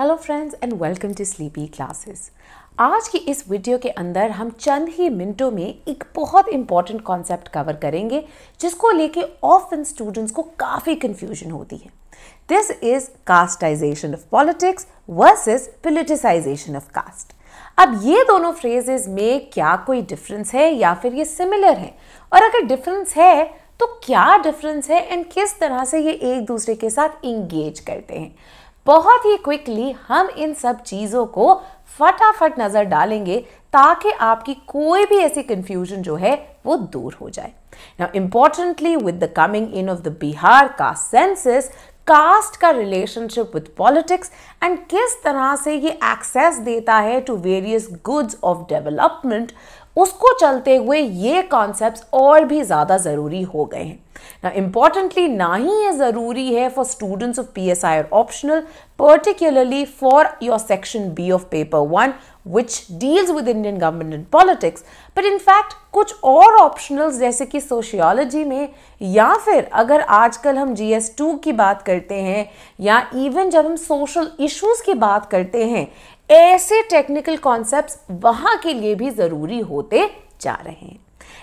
Hello friends and welcome to sleepy classes आज की इस वीडियो के अंदर हम चंद ही मिनटों में एक बहुत इंपॉर्टेंट कॉन्सेप्ट कवर करेंगे जिसको लेके ऑफन स्टूडेंट्स को काफ़ी कन्फ्यूजन होती है this is casteization of politics versus politicization of caste अब ये दोनों फ्रेजेज में क्या कोई डिफरेंस है या फिर ये सिमिलर है और अगर डिफरेंस है तो क्या डिफरेंस है एंड किस तरह से ये एक दूसरे के साथ इंगेज करते हैं बहुत ही क्विकली हम इन सब चीज़ों को फटाफट नज़र डालेंगे ताकि आपकी कोई भी ऐसी कन्फ्यूजन जो है वो दूर हो जाए now importantly with the coming in of the Bihar का सेंसिस कास्ट का रिलेशनशिप विद पॉलिटिक्स एंड किस तरह से ये एक्सेस देता है to various goods of development उसको चलते हुए ये कॉन्सेप्ट और भी ज़्यादा ज़रूरी हो गए हैं ना इम्पॉर्टेंटली ना ही ये ज़रूरी है for students of P S I और optional particularly for your section B of paper one which deals with Indian government and politics but in fact कुछ और ऑप्शनल्स जैसे कि सोशियोलॉजी में या फिर अगर आजकल हम जी एस टू की बात करते हैं या इवन जब हम सोशल इशूज की बात करते हैं ऐसे टेक्निकल कॉन्सेप्ट वहां के लिए भी ज़रूरी होते जा रहे हैं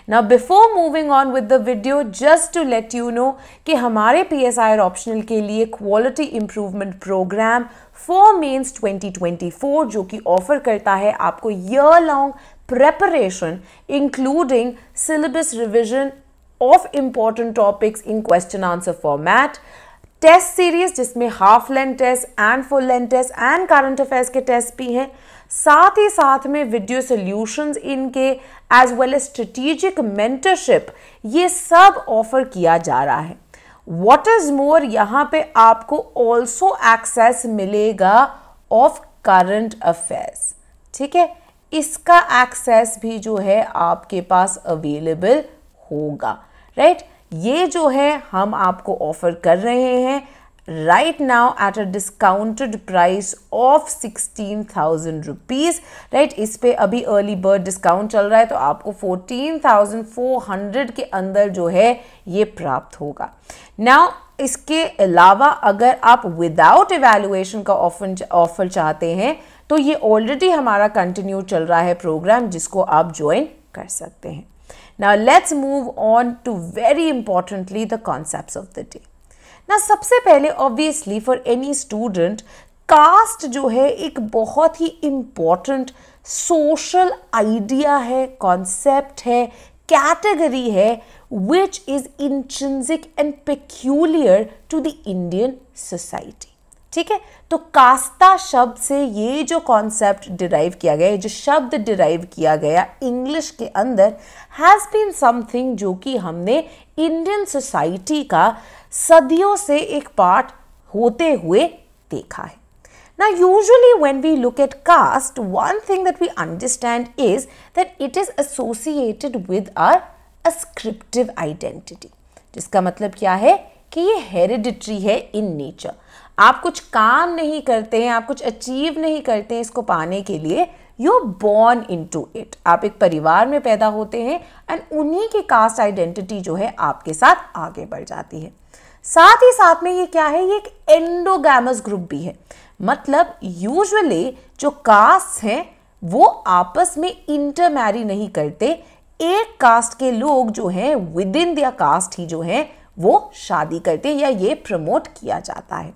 ना before moving on with the video just to let you know कि हमारे P S I R optional के लिए quality improvement program for mains 2024 जो कि ऑफर करता है आपको year long preparation including syllabus revision of important topics in question answer format test series जिसमें half length test and full length test and current affairs के test भी हैं साथ ही साथ में वीडियो सॉल्यूशंस इनके as well as strategic mentorship ये सब ऑफर किया जा रहा है वॉट इज मोर यहाँ पे आपको ऑल्सो एक्सेस मिलेगा ऑफ करंट अफेयर्स ठीक है इसका एक्सेस भी जो है आपके पास अवेलेबल होगा राइट right? ये जो है हम आपको ऑफ़र कर रहे हैं right now at a discounted price of sixteen thousand rupees right इस पर अभी अर्ली बर्ड डिस्काउंट चल रहा है तो आपको फोर्टीन थाउजेंड फोर हंड्रेड के अंदर जो है ये प्राप्त होगा नाउ इसके अलावा अगर आप विदाउट एवेल्युएशन का ऑफर ऑफर चाहते हैं तो ये ऑलरेडी हमारा कंटिन्यू चल रहा है प्रोग्राम जिसको आप ज्वाइन कर सकते हैं Now let's move on to very importantly the concept of the day ना सबसे पहले obviously for any student caste जो है एक बहुत ही इम्पॉर्टेंट सोशल आइडिया है कॉन्सेप्ट है कैटेगरी है which is intrinsic and peculiar to the Indian society ठीक है तो कास्ता शब्द से ये जो कॉन्सेप्ट डिराइव किया गया जो शब्द डिराइव किया गया इंग्लिश के अंदर हैज़ बीन समथिंग जो कि हमने इंडियन सोसाइटी का सदियों से एक पार्ट होते हुए देखा है ना usually when we look at caste one thing that we understand is that it is associated with our ascriptive identity जिसका मतलब क्या है कि ये हेरिडिट्री है इन नेचर आप कुछ काम नहीं करते हैं आप कुछ अचीव नहीं करते हैं इसको पाने के लिए you born into it आप एक परिवार में पैदा होते हैं एंड उन्हीं की कास्ट आइडेंटिटी जो है आपके साथ आगे बढ़ जाती है साथ ही साथ में ये क्या है ये एक एंडोगैमस ग्रुप भी है मतलब यूजुअली जो कास्ट हैं वो आपस में इंटरमैरी नहीं करते एक कास्ट के लोग जो हैं विद इन दिया कास्ट ही जो हैं वो शादी करते या ये प्रमोट किया जाता है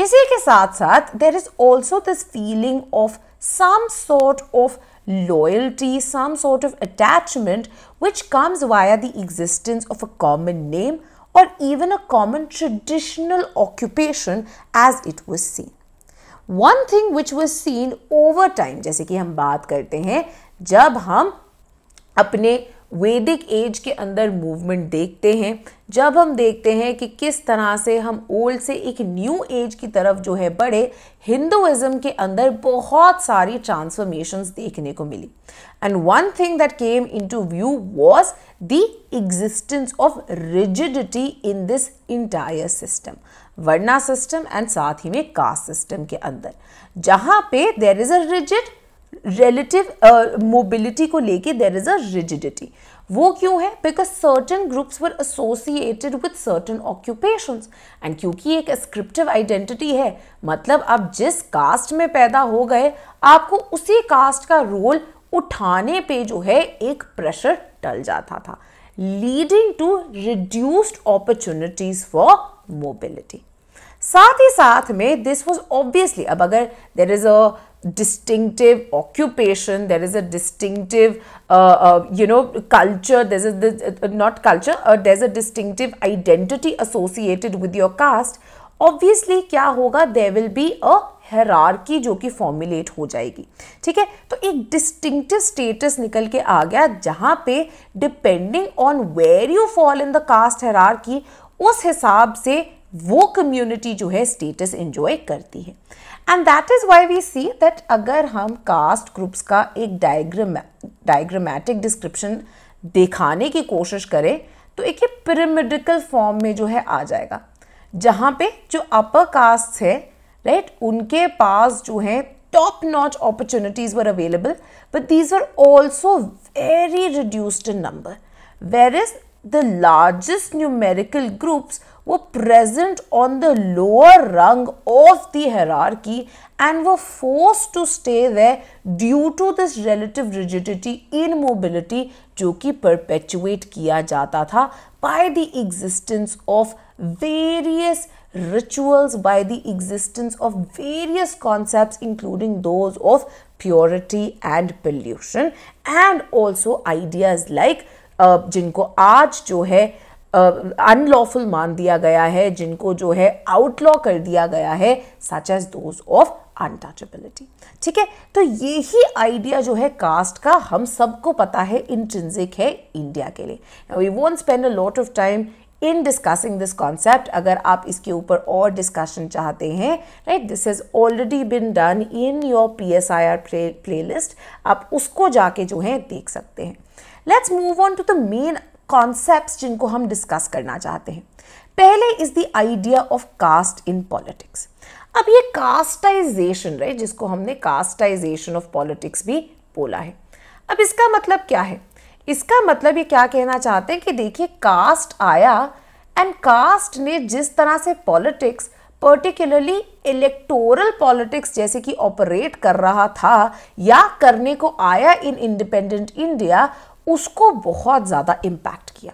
इसी के साथ साथ there is also this feeling of some sort of loyalty some sort of attachment which comes via the existence of a common name और even a common traditional occupation as it was seen one thing which was seen over time जैसे कि हम बात करते हैं जब हम अपने वैदिक एज के अंदर मूवमेंट देखते हैं जब हम देखते हैं कि किस तरह से हम ओल्ड से एक न्यू एज की तरफ जो है बढ़े हिंदुज़म के अंदर बहुत सारी ट्रांसफॉर्मेशंस देखने को मिली and one thing that came into view was the existence of rigidity in this entire system varna system and साथ ही में कास्ट सिस्टम के अंदर जहाँ पे there is a rigid relative mobility uh, को लेके देर इज अ रिजिडिटी वो क्यों है because certain groups were associated with certain occupation and क्योंकि एक स्क्रिप्टिव आइडेंटिटी है मतलब आप जिस कास्ट में पैदा हो गए आपको उसी कास्ट का रोल उठाने पे जो है एक प्रेशर टल जाता था leading to reduced opportunities for mobility साथ ही साथ में दिस वॉज ऑब्वियसली अब अगर there is a distinctive occupation there is a distinctive uh, uh, you know culture there is a this, uh, not culture uh, there's a distinctive identity associated with your caste obviously kya hoga there will be a hierarchy जो कि formulate हो जाएगी ठीक है तो एक distinctive status निकल के आ गया जहाँ पे depending on where you fall in the caste hierarchy उस हिसाब से वो कम्युनिटी जो है स्टेटस एंजॉय करती है and that is why we see that अगर हम कास्ट ग्रुप्स का एक डायग्राम डायग्रामेटिक डिस्क्रिप्शन दिखाने की कोशिश करें तो एक पिरामिडिकल फॉर्म में जो है आ जाएगा जहाँ पे जो अपर कास्ट है राइट right, उनके पास जो है top notch opportunities were available but these are also very reduced number where is the largest numerical groups वो present on the lower rung of the hierarchy and वो force to stay वे due to this relative rigidity in mobility जो कि perpetuate किया जाता था by the existence of various rituals by the existence of various concept including those of purity and pollution and also ideas like जिनको आज जो है अनलॉफुल मान दिया गया है जिनको जो है आउटलॉ कर दिया गया है such as those of untouchability ठीक है तो ये ही आइडिया जो है कास्ट का हम सबको पता है इंट्रिंसिक है इंडिया के लिए we won't spend a lot of time in discussing this concept अगर आप इसके ऊपर और डिस्कशन चाहते हैं right this is already been done in your P S I R playlist आप उसको जाके जो है देख सकते हैं let's move on to the main concepts जिनको हम डिस्कस करना चाहते हैं पहले is the idea of caste in politics अब ये कास्टाइजेशन रहे जिसको हमने कास्टाइजेशन ऑफ पॉलिटिक्स भी बोला है अब इसका मतलब क्या है इसका मतलब ये क्या कहना चाहते हैं कि देखिए कास्ट आया एंड कास्ट ने जिस तरह से पॉलिटिक्स पर्टिकुलरली इलेक्टोरल पॉलिटिक्स जैसे कि ऑपरेट कर रहा था या करने को आया इन इंडिपेंडेंट इंडिया उसको बहुत ज्यादा इम्पैक्ट किया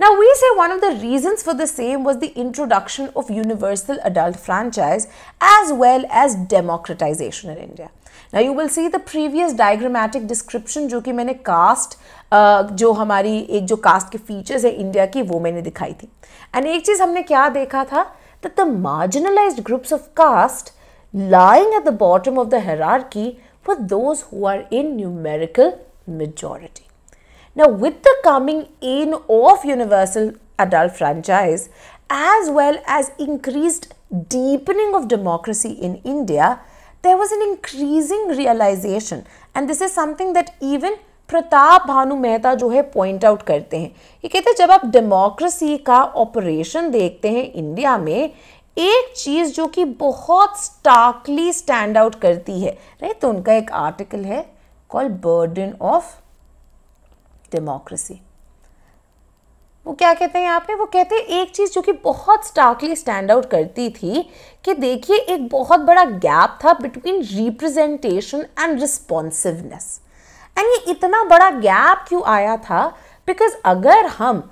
ना we say one of the reasons for the same was the introduction of universal adult franchise as well as democratisation in India ना you will see the previous diagrammatic description जो कि मैंने cast जो हमारी एक जो कास्ट के features है इंडिया की वो मैंने दिखाई थी एंड एक चीज हमने क्या देखा था the marginalise groups of caste lying at the bottom of the hierarchy for those who are in numerical majority Now, with the coming in of Universal Adult Franchise, as well as increased deepening of democracy in India, there was an increasing realization. And this is something that even Pratap Bhanu Mehta जो है point out करते हैं ये कहते हैं जब आप democracy का ऑपरेशन देखते हैं इंडिया में एक चीज़ जो कि बहुत स्टार्कली स्टैंड आउट करती है नहीं तो उनका एक आर्टिकल है कॉल बर्डन ऑफ डेमोक्रेसी वो क्या कहते हैं यहाँ पे वो कहते हैं एक चीज़ जो कि बहुत स्टार्कली स्टैंड आउट करती थी कि देखिए एक बहुत बड़ा गैप था between representation and responsiveness and ये इतना बड़ा गैप क्यों आया था बिकॉज अगर हम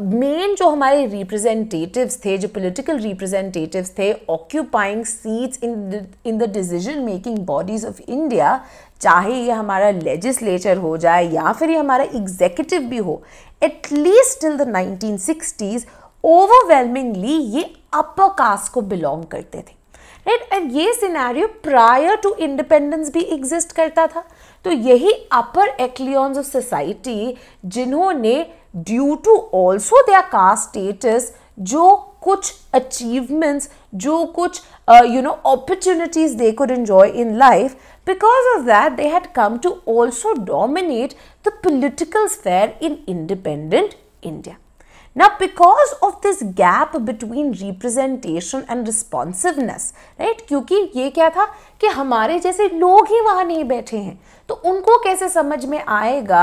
मेन uh, जो हमारे रिप्रेजेंटेटिव्स थे जो पॉलिटिकल रिप्रेजेंटेटिव्स थे occupying seats in in the decision making bodies of India चाहे ये हमारा लेजिस्लेचर हो जाए या फिर ये हमारा एग्जीक्यूटिव भी हो at least till the sixties overwhelmingly ये अपर कास्ट को बिलोंग करते थे राइट एंड ये सिनेरियो प्रायर टू इंडिपेंडेंस भी एग्जिस्ट करता था तो यही अपर एक्लियॉन्स ऑफ सोसाइटी जिन्होंने due to also their caste status जो कुछ अचीवमेंट्स जो कुछ you know opportunities they could enjoy in life Because of that, they had come to also dominate the political sphere in independent India. Now, because of this gap between representation and responsiveness, right? kyunki ye kya tha ki hamare jaise log hi wahan nahi baithe hain to unko kaise samajh mein aayega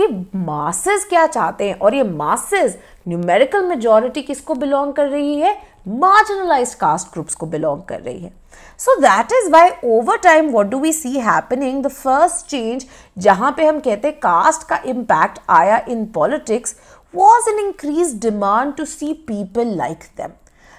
ki masses kya chahte hain aur ye masses numerical majority kisko belong kar rahi hai marginalise caste groups को belong कर रही है so that is why over time what do we see happening the first change जहां पर हम कहते हैं caste का इम्पैक्ट आया in politics was an increase demand to see people like them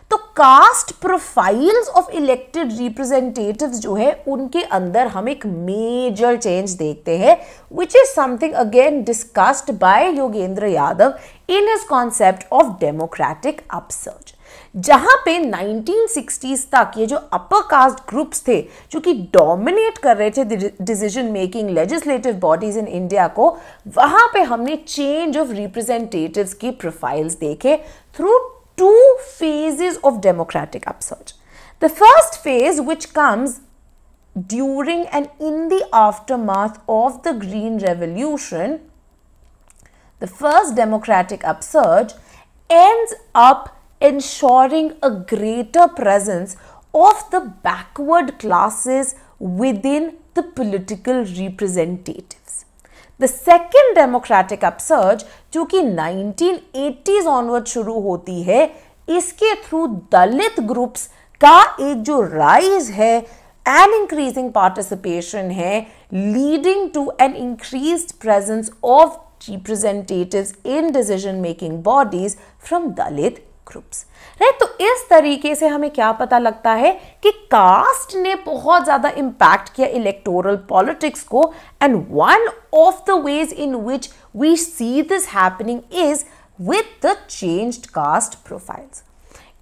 तो caste profiles of elected representative जो है उनके अंदर हम एक मेजर चेंज देखते हैं which is something again discussed by Yogendra Yadav in his concept of democratic upsurge जहां पे 1960s तक ये जो अपर कास्ट ग्रुप्स थे जो कि डोमिनेट कर रहे थे decision making legislative bodies in India को वहां पे हमने चेंज ऑफ रिप्रेजेंटेटिव की प्रोफाइल्स देखे through two phases of democratic upsurge the first phase which comes during and in the aftermath of the green revolution the first democratic upsurge and up ensuring a greater presence of the backward classes within the political representatives. The second democratic upsurge, which in 1980s onward shuru hoti through Dalit groups ka ek rise and increasing participation hai, leading to an increased presence of representatives in decision-making bodies from Dalit groups right तो इस तरीके से हमें क्या पता लगता है कि कास्ट ने बहुत ज़्यादा इंपैक्ट किया इलेक्टोरल पॉलिटिक्स को and one of the ways in which we see this happening is with the changed caste profiles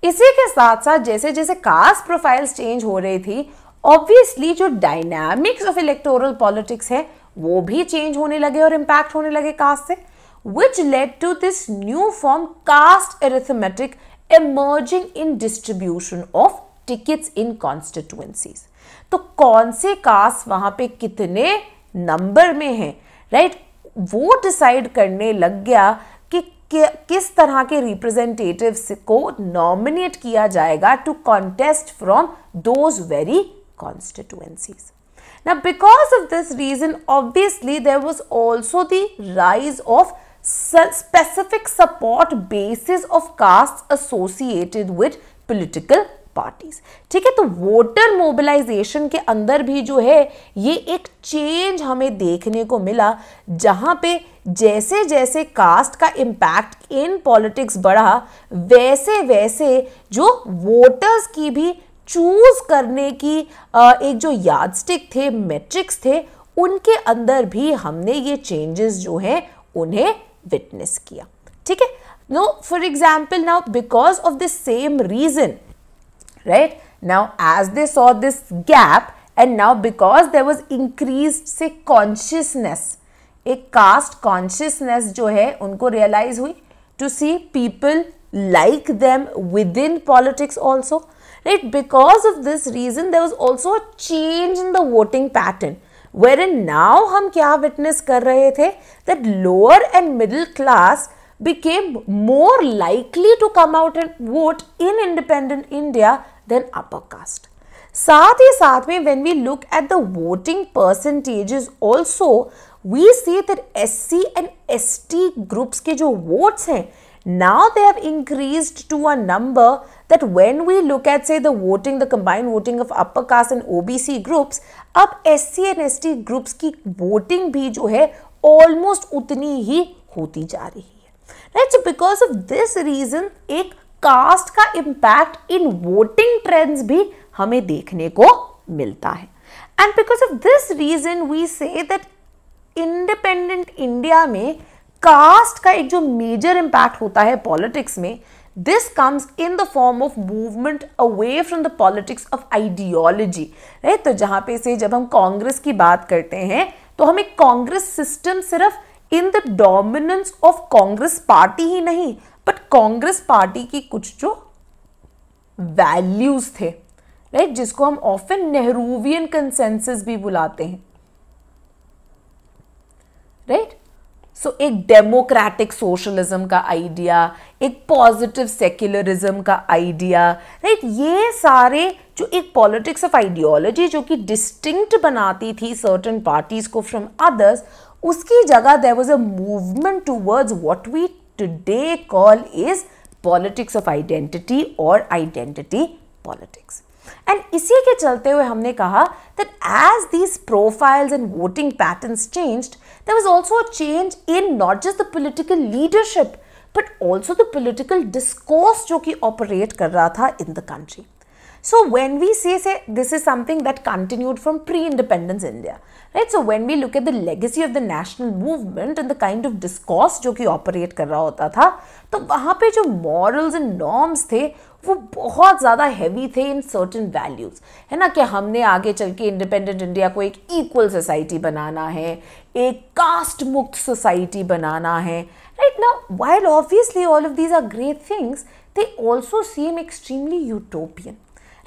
इसी के साथ साथ जैसे जैसे कास्ट प्रोफाइल्स चेंज हो रही थी ऑब्वियसली जो डायनामिक्स ऑफ इलेक्टोरल पॉलिटिक्स है वो भी चेंज होने लगे और इम्पैक्ट होने लगे कास्ट से which led to this new form caste arithmetic emerging in distribution of tickets in constituencies. तो कौन से कास्ट वहाँ पे कितने नंबर में हैं राइट right? वो डिसाइड करने लग गया कि किस तरह के रिप्रेजेंटेटिव्स को नॉमिनेट किया जाएगा to contest from those very constituencies. Now because of this reason obviously there was also the rise of specific support basis of castes associated with political parties ठीक है तो वोटर मोबिलाइजेशन के अंदर भी जो है ये एक चेंज हमें देखने को मिला जहां पे जैसे जैसे कास्ट का इम्पैक्ट इन पॉलिटिक्स बढ़ा वैसे वैसे जो वोटर्स की भी चूज करने की एक जो यादस्टिक थे मेट्रिक्स थे उनके अंदर भी हमने ये चेंजेस जो हैं उन्हें विटनेस किया ठीक है no for example now because of the same reason right now as they saw this gap and now because there was increase से कॉन्शियसनेस एक कास्ट कॉन्शियसनेस जो है उनको रियलाइज हुई to see people like within politics also right because of this reason there was also a change in the voting pattern wherein now हम क्या विटनेस कर रहे थे that lower and middle class became more likely to come out and vote in independent India than upper caste साथ ही साथ में when we look at the voting percentage also we see that S C and S T groups के जो votes हैं now they have increase to a number that when we look at, say, the voting, the combined voting of upper caste and OBC groups, अब S and S groups की voting भी जो है almost उतनी ही होती जा रही है right because of this reason एक कास्ट का इम्पैक्ट इन वोटिंग ट्रेंड्स भी हमें देखने को मिलता है and because of this reason we say that independent India में कास्ट का एक जो मेजर इम्पैक्ट होता है पॉलिटिक्स में this comes in the form of movement away from the politics of ideology right तो जहाँ पे से जब हम कांग्रेस की बात करते हैं तो हमें कांग्रेस सिस्टम सिर्फ in the dominance of Congress party ही नहीं बट कांग्रेस पार्टी की कुछ जो वैल्यूज थे राइट right? जिसको हम ऑफन नेहरूवियन कंसेंसस भी बुलाते हैं राइट right? सो एक डेमोक्रेटिक सोशलिज्म का आइडिया एक पॉजिटिव सेक्युलरिज्म का आइडिया राइट ये सारे जो एक पॉलिटिक्स ऑफ आइडियोलॉजी जो कि डिस्टिंक्ट बनाती थी सर्टन पार्टीज को फ्रॉम अदर्स उसकी जगह there was a movement towards what we today call is politics of identity और आइडेंटिटी पॉलिटिक्स एंड इसी के चलते हुए हमने कहा that as these profiles and voting pattern change there was also change in not just the political leadership but also the political discourse जो कि ऑपरेट कर रहा था in the country So when we say, say, this is something that continued from pre-independence India, right? So when we look at the legacy of the national movement and the kind of discourse which operate kar raha hota tha, to wahan pe jo morals and norms the, wo bahut zyada heavy the in certain values. Hai na ke humne aage chalke independent India ko ek equal society banana hai, ek caste mukt society banana hai. Right now, while obviously all of these are great things, they also seem extremely utopian.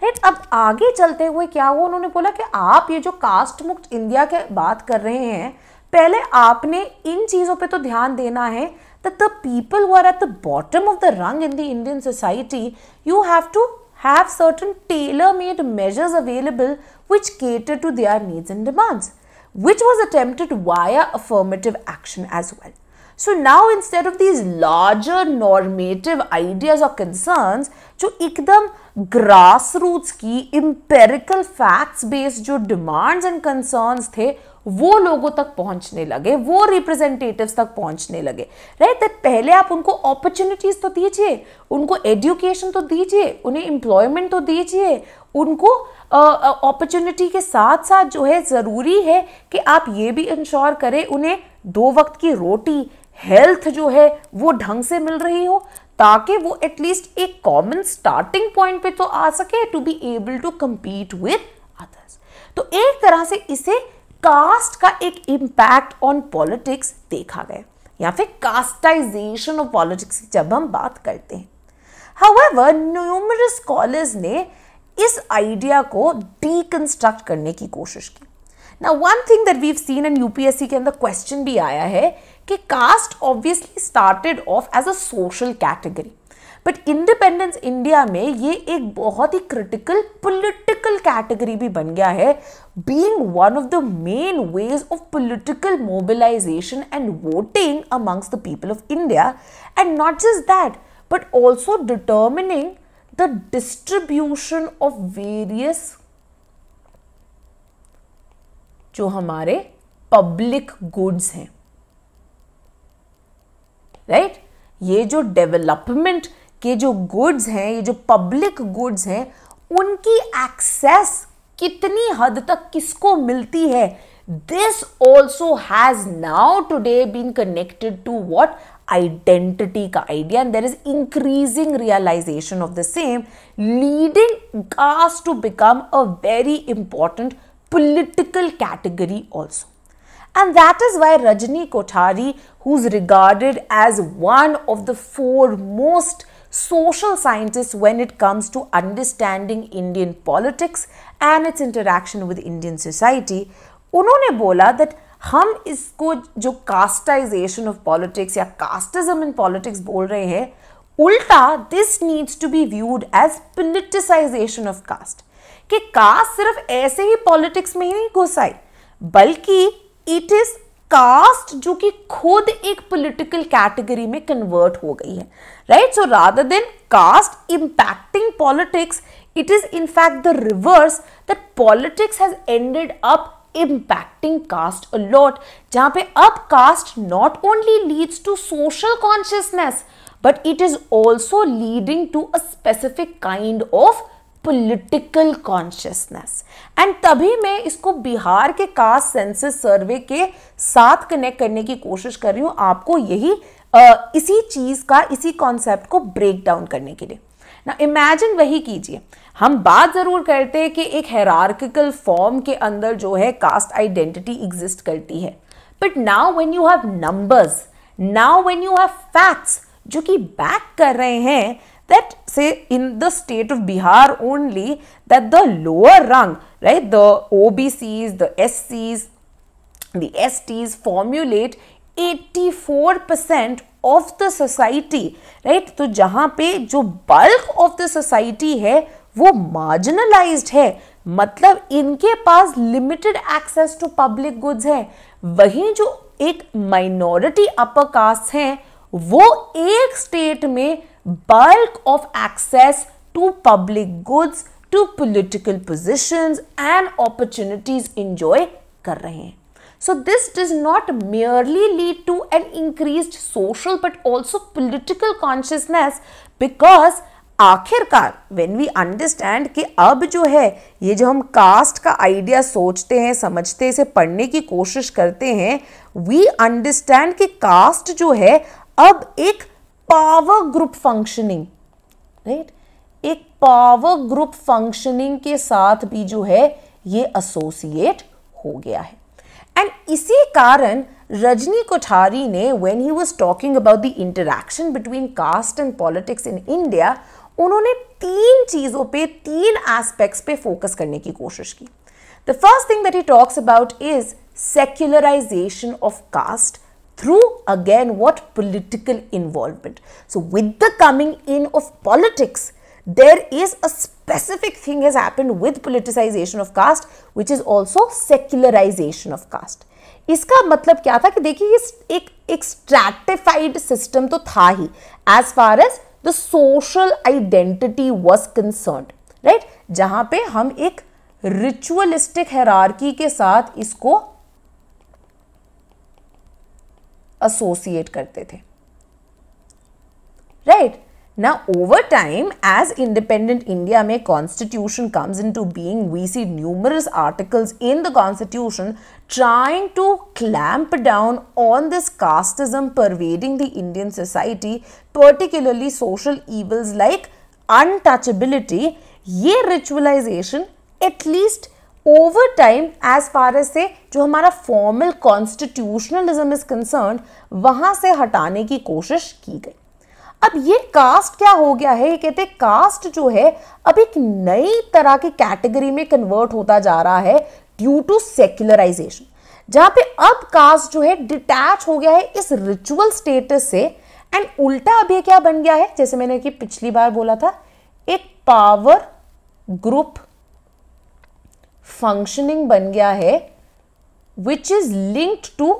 Right अब आगे चलते हुए क्या हुआ उन्होंने बोला कि आप ये जो कास्ट मुक्त इंडिया के बात कर रहे हैं पहले आपने इन चीजों पे तो ध्यान देना है that the people who are at the bottom of the rung in the Indian society you have to have certain tailor made measures available which cater to their needs and demands which was attempted by affirmative action as well so now instead of these larger normative ideas और concerns, जो एकदम grassroots की empirical facts based जो demands and concerns थे वो लोगों तक पहुंचने लगे वो रिप्रेजेंटेटिव्स तक पहुंचने लगे राइट right? पहले आप उनको अपॉर्चुनिटीज तो दीजिए उनको एजुकेशन तो दीजिए उन्हें एम्प्लॉयमेंट तो दीजिए उनको अपॉर्चुनिटी के साथ साथ जो है ज़रूरी है कि आप ये भी इंश्योर करें उन्हें दो वक्त की रोटी हेल्थ जो है वो ढंग से मिल रही हो ताकि वो एटलीस्ट एक कॉमन स्टार्टिंग पॉइंट पे तो आ सके to be able to compete with others तो एक तरह से इसे कास्ट का एक इम्पैक्ट ऑन पॉलिटिक्स देखा गया या फिर कास्टाइजेशन ऑफ पॉलिटिक्स की जब हम बात करते हैं हाउएवर न्यूमरस स्कॉलर्स ने इस आइडिया को डीकंस्ट्रक्ट करने की कोशिश की Now, one thing that we've seen in UPSC and the question be aaya hai ki caste obviously started off as a social category. But independence India mein ye ek bahut hi critical political category bhi ban gaya hai being one of the main ways of political mobilization and voting amongst the people of India and not just that but also determining the distribution of various जो हमारे public goods हैं right ये जो development के जो goods हैं ये जो पब्लिक गुड्स हैं उनकी एक्सेस कितनी हद तक किसको मिलती है this also has now today been connected to what identity का idea and there is increasing realisation of the same leading caste to become a very important political category also. And that is why Rajni Kothari, who's regarded as one of the foremost social scientists when it comes to understanding Indian politics and its interaction with Indian society, उन्होंने बोला that हम इसको जो कास्टाइजेशन of politics या casteism in politics बोल रहे हैं उल्टा this needs to be viewed as politicisation of caste. कि कास्ट सिर्फ ऐसे ही पॉलिटिक्स में ही नहीं घुस आई बल्कि इट इज कास्ट जो कि खुद एक पॉलिटिकल कैटेगरी में कन्वर्ट हो गई है right so rather than caste impacting politics it is in fact the reverse that politics has ended up impacting caste a lot जहां पे अब caste not only leads to social consciousness but it is also leading to a specific kind of political consciousness and तभी मैं इसको बिहार के caste census सर्वे के साथ connect करने की कोशिश कर रही हूँ आपको यही इसी चीज़ का इसी कॉन्सेप्ट को ब्रेक डाउन करने के लिए ना इमेजिन वही कीजिए हम बात ज़रूर करते हैं कि एक हेरार्किकल फॉर्म के अंदर जो है कास्ट आइडेंटिटी एग्जिस्ट करती है but now when you have numbers now when you have facts जो कि बैक कर रहे हैं that say in the state of Bihar only that the lower rung, right, the OBCs, the SCs, the STs formulate 84% of the society right तो जहाँ पे जो bulk of the society है वो मार्जिनलाइज्ड है मतलब इनके पास limited access to public goods है वहीं जो एक माइनॉरिटी अपर कास्ट हैं वो एक स्टेट में bulk of access to public goods to political position and opportunities enjoy कर रहे हैं so this does not merely lead to an increase social but also political consciousness because आखिरकार when we understand कि अब जो है ये जो हम कास्ट का आइडिया सोचते हैं समझते इसे पढ़ने की कोशिश करते हैं वी अंडरस्टैंड कि कास्ट जो है अब एक पावर ग्रुप फंक्शनिंग राइट एक पावर ग्रुप फंक्शनिंग के साथ भी जो है ये एसोसिएट हो गया है एंड इसी कारण रजनी कोठारी ने when he was talking about the interaction between caste and politics in India उन्होंने तीन चीज़ों पे तीन एस्पेक्ट्स पे फोकस करने की कोशिश की the first thing that he talks about is secularisation of caste through again what political involvement. So, with the coming in of politics, there is a specific thing has happened with politicization of caste, which is also secularization of caste. इसका मतलब क्या था कि देखिए ये एक एक stratified system तो था ही as far as the social identity was concern right जहाँ पे हम एक रिचुअलिस्टिक हेरारकी के साथ इसको एसोसिएट करते थे राइट ना over time as independent India में constitution comes into being we see numerous articles in the constitution trying to clamp down on this casteism pervading the Indian society particularly social evils like untouchability ये ritualisation at least over time as far as से जो हमारा formal constitutionalism is concern वहां से हटाने की कोशिश की गई अब ये कास्ट क्या हो गया है ये कहते हैं कास्ट जो है अब एक नई तरह की कैटेगरी में कन्वर्ट होता जा रहा है ड्यू टू सेक्युलराइजेशन जहां पे अब कास्ट जो है डिटैच हो गया है इस रिचुअल स्टेटस से एंड उल्टा अब ये क्या बन गया है जैसे मैंने कि पिछली बार बोला था एक पावर ग्रुप फंक्शनिंग बन गया है which is linked to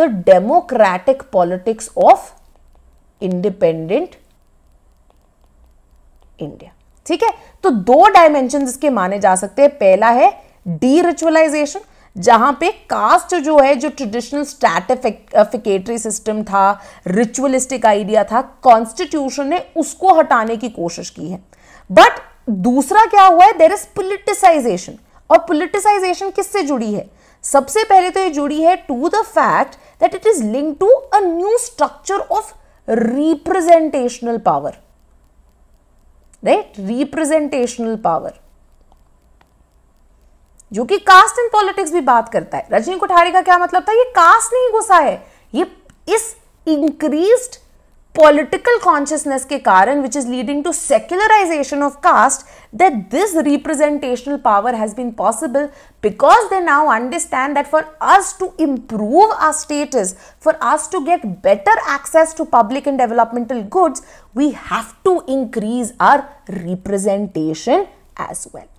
the democratic politics of independent India ठीक है तो दो डायमेंशन इसके माने जा सकते हैं पहला है डी रिचुअलाइजेशन जहां पे कास्ट जो है जो ट्रेडिशनल स्टैटिफिकेटरी सिस्टम था रिचुअलिस्टिक आइडिया था कॉन्स्टिट्यूशन ने उसको हटाने की कोशिश की है बट दूसरा क्या हुआ है देर इज पोलिटिसाइजेशन और पोलिटिसाइजेशन किससे जुड़ी है सबसे पहले तो ये जुड़ी है to the fact that it is link to a new structure of representational power right representational power जो कि कास्ट एंड पॉलिटिक्स भी बात करता है रजनी कोठारी का क्या मतलब था ये कास्ट नहीं घुसा है ये इस increased political consciousness ke karan which is leading to secularization of caste that this representational power has been possible because they now understand that for us to improve our status for us to get better access to public and developmental goods we have to increase our representation as well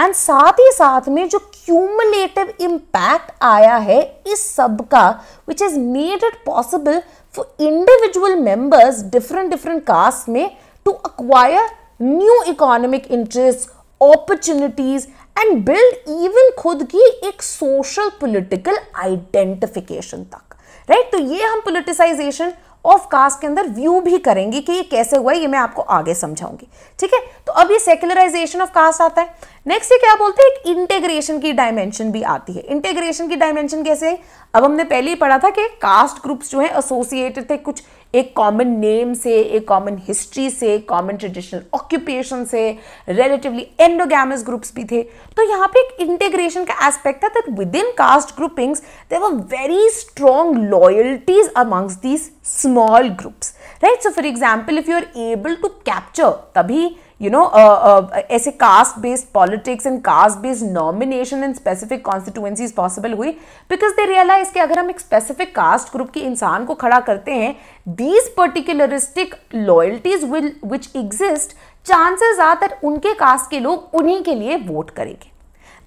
and साथ ही साथ में जो cumulative impact आया है इस सब का which is made it possible for individual members different different caste में to acquire new economic interest opportunities and build even खुद की एक सोशल पोलिटिकल आइडेंटिफिकेशन तक राइट right? तो ये हम पोलिटिसाइजेशन ऑफ कास्ट के अंदर व्यू भी करेंगे कि ये कैसे हुआ है ये मैं आपको आगे समझाऊंगी ठीक है तो अब ये सेक्युलराइजेशन ऑफ कास्ट आता है नेक्स्ट ये क्या बोलते हैं एक इंटेग्रेशन की डायमेंशन भी आती है इंटेग्रेशन की डायमेंशन कैसे है अब हमने पहले ही पढ़ा था कि कास्ट ग्रुप्स जो है एसोसिएटेड थे कुछ एक कॉमन नेम से एक कॉमन हिस्ट्री से कॉमन ट्रेडिशनल ऑक्यूपेशन से रिलेटिवली एंडोगैमस ग्रुप्स भी थे तो यहाँ पे एक इंटेग्रेशन का एस्पेक्ट था that within caste groupings there were very strong loyalties amongst these small groups right so for example if you are able to capture तभी यू नो uh, uh, ऐसे caste based politics and caste based nomination in specific constituencies possible हुई because they realise कि अगर हम एक specific cast group के इंसान को खड़ा करते हैं these particularistic loyalties will which exist chances are that उनके कास्ट के लोग उन्हीं के लिए वोट करेंगे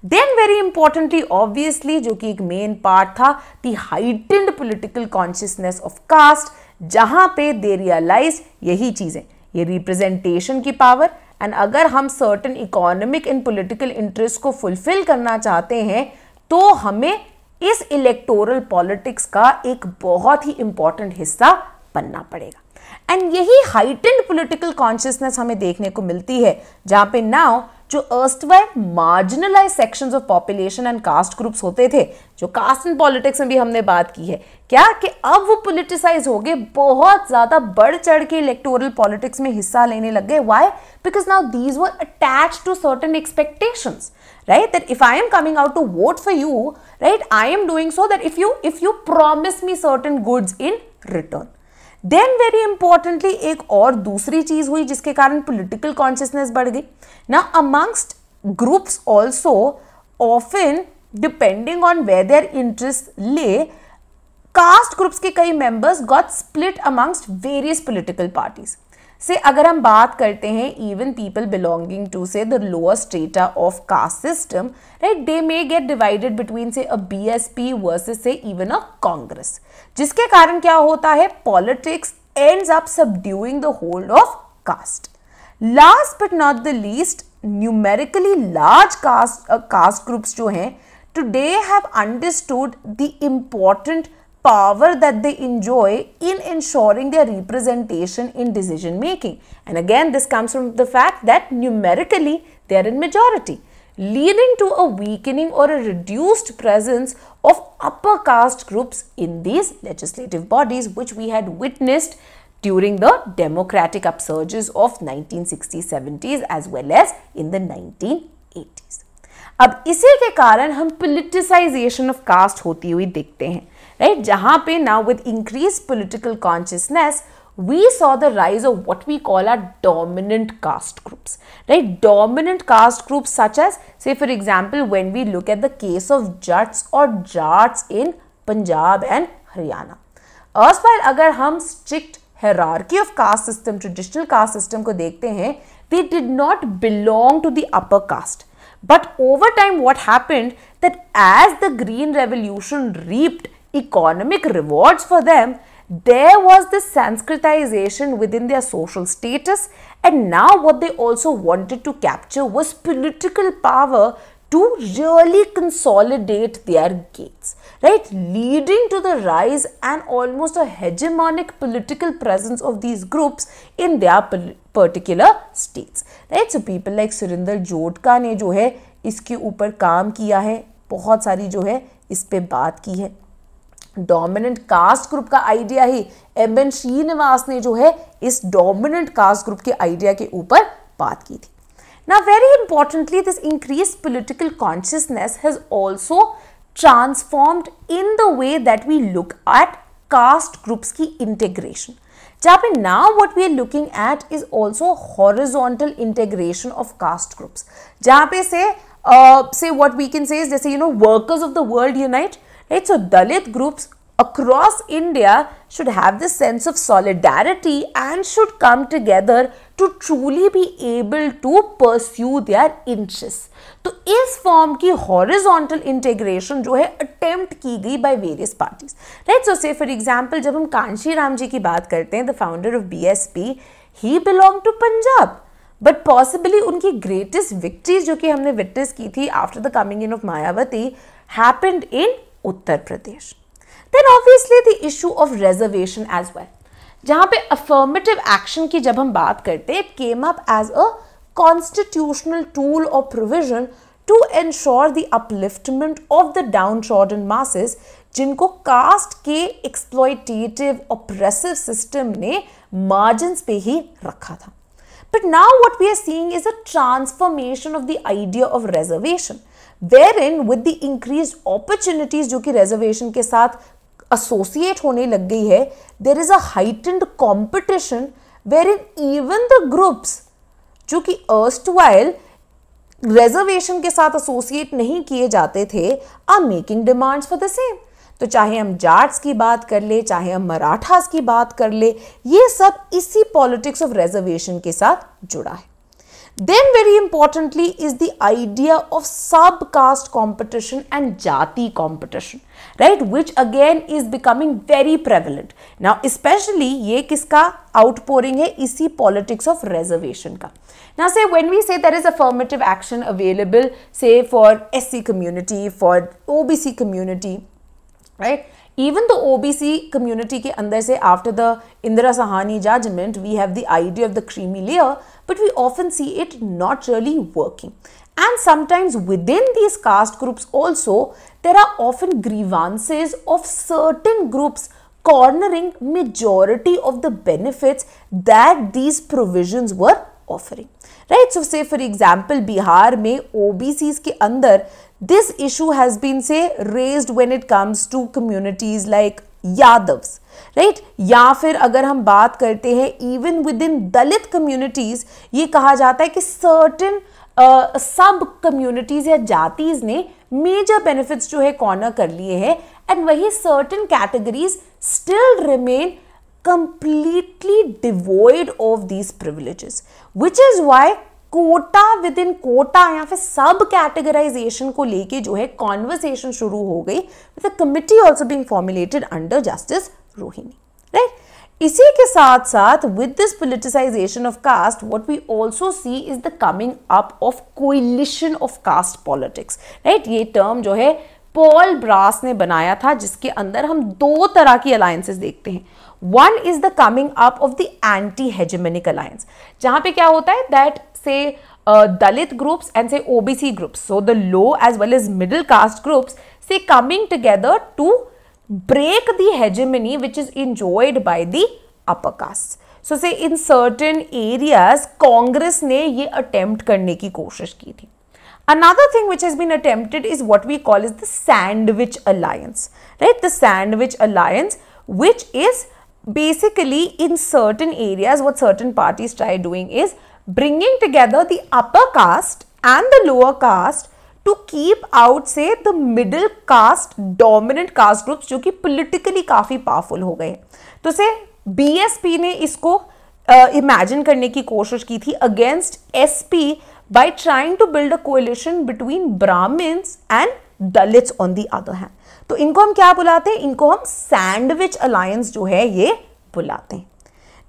देन वेरी इंपॉर्टेंटली ऑब्वियसली जो कि एक मेन पार्ट था the heightened political consciousness of caste जहां पे दे रियलाइज यही चीजें ये रिप्रेजेंटेशन की पावर एंड अगर हम certain economic and political interest को फुलफिल करना चाहते हैं तो हमें इस इलेक्टोरल पॉलिटिक्स का एक बहुत ही इंपॉर्टेंट हिस्सा बनना पड़ेगा एंड यही हाइटेंड पॉलिटिकल कॉन्शियसनेस हमें देखने को मिलती है जहाँ पे नाउ जो erstwhile marginalise sections of population and caste groups होते थे जो कास्ट एंड पॉलिटिक्स में भी हमने बात की है क्या कि अब वो पोलिटिसाइज हो गए बहुत ज़्यादा बढ़ चढ़ के इलेक्टोरल पॉलिटिक्स में हिस्सा लेने लग गए why because now these were attach to certain expectation right that if I am coming out to vote for you right I am doing so that if you if you promise me certain goods in return then very importantly एक और दूसरी चीज हुई जिसके कारण political consciousness बढ़ गई ना amongst groups also often depending on whether interest ले कास्ट ग्रुप्स के कई members got split amongst various political parties से अगर हम बात करते हैं even people belonging to say the lower strata of caste system right they may get divided between say a B S P versus say even a Congress जिसके कारण क्या होता है politics end up subduing the hold of cast last but not the least numerically large caste caste groups जो हैं they have understood the important power that they enjoy in ensuring their representation in decision making. And again, this comes from the fact that numerically they are in majority, leading to a weakening or a reduced presence of upper caste groups in these legislative bodies, which we had witnessed during the democratic upsurges of 1960s, 70s as well as in the 1980s. अब इसी के कारण हम politicisation of cast होती हुई देखते हैं right jahan pe now with increased political consciousness we saw the rise of what we call our dominant caste groups right dominant caste groups such as say for example when we look at the case of jats or jats in punjab and haryana erstwhile agar hum strict hierarchy of caste system traditional caste system ko dekhte hain they did not belong to the upper caste but over time what happened that as the green revolution reaped economic rewards for them, there was this Sanskritization within their social status, and now what they also wanted to capture was political power to really consolidate their gains, right? Leading to the rise and almost a hegemonic political presence of these groups in their particular states, right? So people like Surinder Jodhka ne jo hai iske ऊपर kaam किया hai, बहुत सारी jo hai, ispe baat ki hai. Dominant caste group का idea ही M N Srinivas ने जो है इस डोमिनेंट कास्ट ग्रुप के आइडिया के ऊपर बात की थी ना very importantly this increase political consciousness has also transformed in the way that we look at caste groups की इंटेग्रेशन जहाँ पे now what we are looking at is also horizontal integration of caste groups जहाँ पे say what we can से जैसे you know workers of the world unite Right? So Dalit groups across India should have this sense of solidarity and should come together to truly be able to pursue their interests. तो इस form की horizontal integration जो है attempt की गई by various parties right so say for example जब हम कांशी राम जी की बात करते हैं the founder of BSP he belong to Punjab but possibly उनकी ग्रेटेस्ट विक्ट्री जो कि हमने विटनेस की थी after the coming in of Mayawati happened in Uttar Pradesh then obviously the issue of reservation as well जहाँ पे अफर्मेटिव एक्शन की जब हम बात करते हैं it came up as a constitutional tool और provision to ensure the upliftment of the downtrodden masses जिनको कास्ट के एक्सप्लोइटेटिव ऑप्रेसिव सिस्टम ने मार्जिन पे ही रखा था but now what we are seeing is a transformation of the idea of reservation wherein with the increase opportunities जो कि reservation के साथ एसोसिएट होने लग गई है there is a heightened competition wherein even the groups जो कि अर्स्ट वाइल रिजर्वेशन के साथ एसोसिएट नहीं किए जाते थे are making demands for the same तो चाहे हम जाट्स की बात कर ले चाहे हम मराठास की बात कर ले ये सब इसी पॉलिटिक्स ऑफ रिजर्वेशन के साथ जुड़ा है Then very importantly is the idea of sub-caste competition and jati competition, right? Which again is becoming very prevalent. Now especially ये किसका outpouring है इसी politics of reservation का. Now say when we say there is affirmative action available say for SC community, for OBC community, right? even the OBC community ke andar se after the Indira Sahani judgment, we have the idea of the creamy layer, but we often see it not really working. And sometimes within these caste groups also, there are often grievances of certain groups cornering majority of the benefits that these provisions were offering. Right? So say for example, Bihar may OBCs ke andar this issue has been say raise when it comes to communities like Yadav right या फिर अगर हम बात करते हैं even within Dalit communities ये कहा जाता है कि सर्टन सब कम्युनिटीज या जातीज ने मेजर बेनिफिट्स जो है कॉर्नर कर लिए हैं एंड वही certain categories still remain completely devoid of these privileges which is why quota within quota या फिर सब कैटेगराइजेशन को लेके जो है कॉन्वर्सेशन शुरू हो गई with committee also being formulated under justice Rohini right इसी के साथ साथ with this politicisation of caste what we also see is the coming up of coalition of caste politics right ये टर्म जो है पॉल ब्रास ने बनाया था जिसके अंदर हम दो तरह की अलायंसेस देखते हैं One is the coming up of the anti-hegemonic alliance. जहां पे क्या होता है दैट से uh, Dalit groups and say OBC groups. So the low as well as middle caste groups say coming together to break the hegemony which is enjoyed by the upper castes. So say in certain areas Congress ने ये attempt करने की कोशिश की थी. Another thing which has been attempted is what we call is the sandwich alliance, right? The sandwich alliance which is basically in certain areas what certain parties try doing is bringing together the upper caste and the lower caste to keep out say the middle caste dominant caste groups jo ki politically kafi powerful ho gaye to say BSP ne isko imagine uh, करने की कोशिश की थी against SP by trying to build a coalition between Brahmins and Dalit on the other hand तो इनको हम क्या बुलाते हैं इनको हम सैंडविच अलायंस जो है ये बुलाते हैं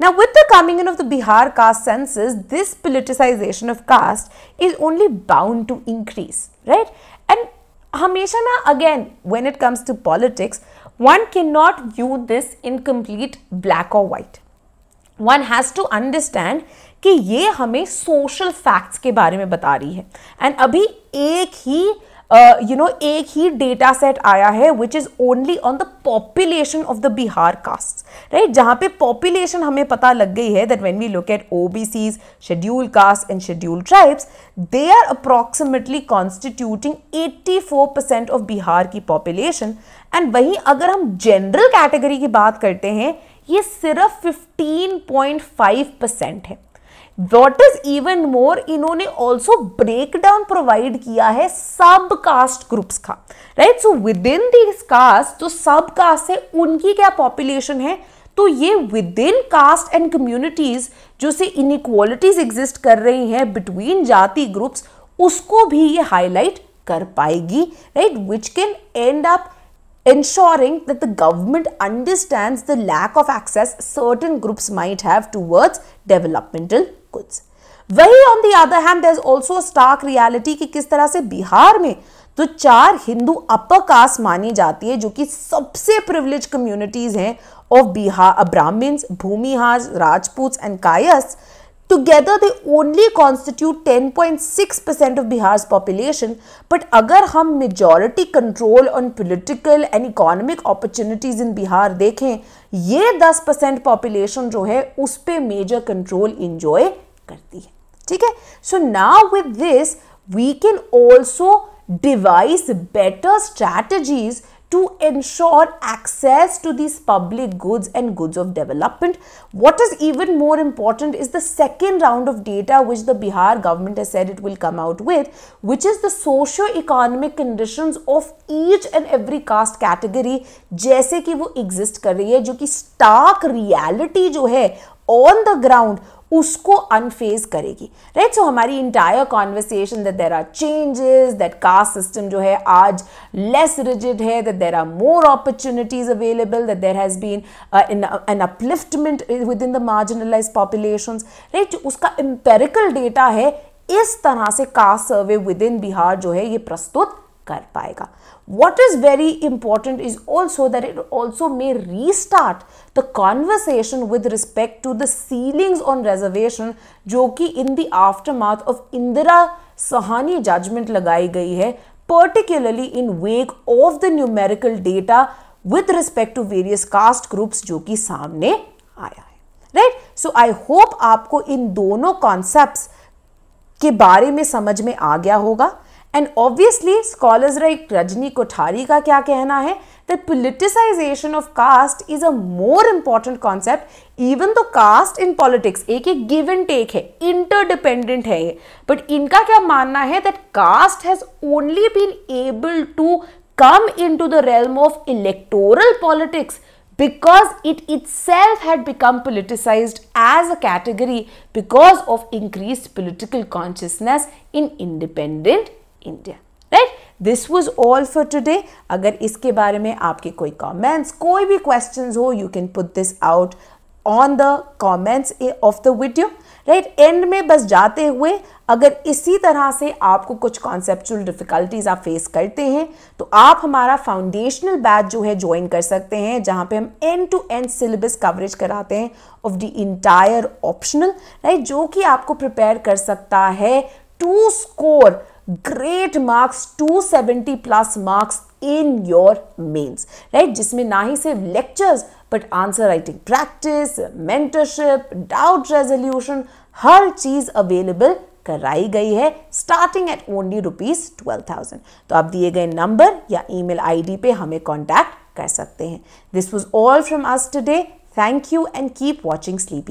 Now, with the coming in of the Bihar caste census, this politicization of caste is only bound to increase, right? And Hamesha na, again, when it comes to politics, one cannot view this in complete black or white. One has to understand ki ye hame social facts ke bare mein bata rahi hai and abhi ek hi you uh, know एक ही data set आया है which is only on the population of the Bihar caste right जहाँ पे population हमें पता लग गई है that when we look at O B Cs schedule caste and schedule tribes they are approximately constituting 84 percent of Bihar की पॉपुलेशन एंड वहीं अगर हम जनरल कैटेगरी की बात करते हैं ये सिर्फ 15.5 परसेंट है वॉट इज इवन मोर इन्होंने ऑल्सो ब्रेक डाउन प्रोवाइड किया है सब कास्ट ग्रुप्स का right so within this caste जो सब कास्ट है उनकी क्या पॉपुलेशन है तो ये within caste and communities जो से इनक्वालिटीज एग्जिस्ट कर रही हैं बिटवीन जाति ग्रुप्स उसको भी ये हाईलाइट कर पाएगी right which can end up ensuring that the government understands the lack of access certain groups might have towards developmental goods. वही on the other hand there is also stark reality कि किस तरह से बिहार में तो चार हिंदू अपर कास्ट मानी जाती है जो कि सबसे प्रिविलेज कम्युनिटीज हैं of Bihar Brahmins Bhumihar Rajput and Kayasth together they only constitute 10.6 percent of Bihar population but अगर हम majority control on political and economic opportunities in Bihar देखें ये दस परसेंट पॉपुलेशन जो है उस पर मेजर कंट्रोल इंजॉय करती है ठीक है सो ना with this we can also devise better strategies to ensure access to these public goods and goods of development. What is even more important is the second round of data which the Bihar government has said it will come out with, which is the socio-economic conditions of each and every caste category jaise ki wo exist कर रही है जो कि Stark reality जो है on उसको अनफेज करेगी राइट right? सो so, हमारी entire conversation that there are changes that caste system जो है आज लेस रिजिड है that there are more opportunities available that there has been an upliftment within the marginalise population right उसका empirical data है इस तरह से caste survey within Bihar जो है ये प्रस्तुत कर पाएगा what is very important is also that it also may restart the conversation with respect to the ceilings on reservation जो कि in the aftermath of Indira Sawhney judgment लगाई गई है particularly in wake of the numerical data with respect to various caste groups जो कि सामने आया है राइट सो आई होप आपको इन दोनों कॉन्सेप्ट के बारे में समझ में आ गया होगा And obviously, scholars like Rajni Kothari ka kya kehna hai that politicization of caste is a more important concept even though caste in politics एक एक give and take है interdependent है ये but इनका क्या मानना है that caste has only been able to come into the realm of electoral politics because it itself had become politicized as a category because of increased political consciousness in independent India right this was all for today अगर इसके बारे में आपके कोई comments कोई भी question हो you can put this out on the comments of the video right end में बस जाते हुए अगर इसी तरह से आपको कुछ कॉन्सेप्चुअल डिफ़िकल्टीज आप फेस करते हैं तो आप हमारा फाउंडेशनल बैच जो है ज्वाइन कर सकते हैं जहाँ पे हम end to end syllabus coverage कराते हैं of the entire optional right जो कि आपको प्रिपेयर कर सकता है to score great marks 270 plus marks in your mains right जिसमें ना ही सिर्फ lectures but answer writing practice mentorship doubt resolution हर चीज अवेलेबल कराई गई है starting at only rupees twelve thousand तो आप दिए गए नंबर या ईमेल आईडी पे हमें कॉन्टैक्ट कर सकते हैं this was all from us today thank you and keep watching sleepy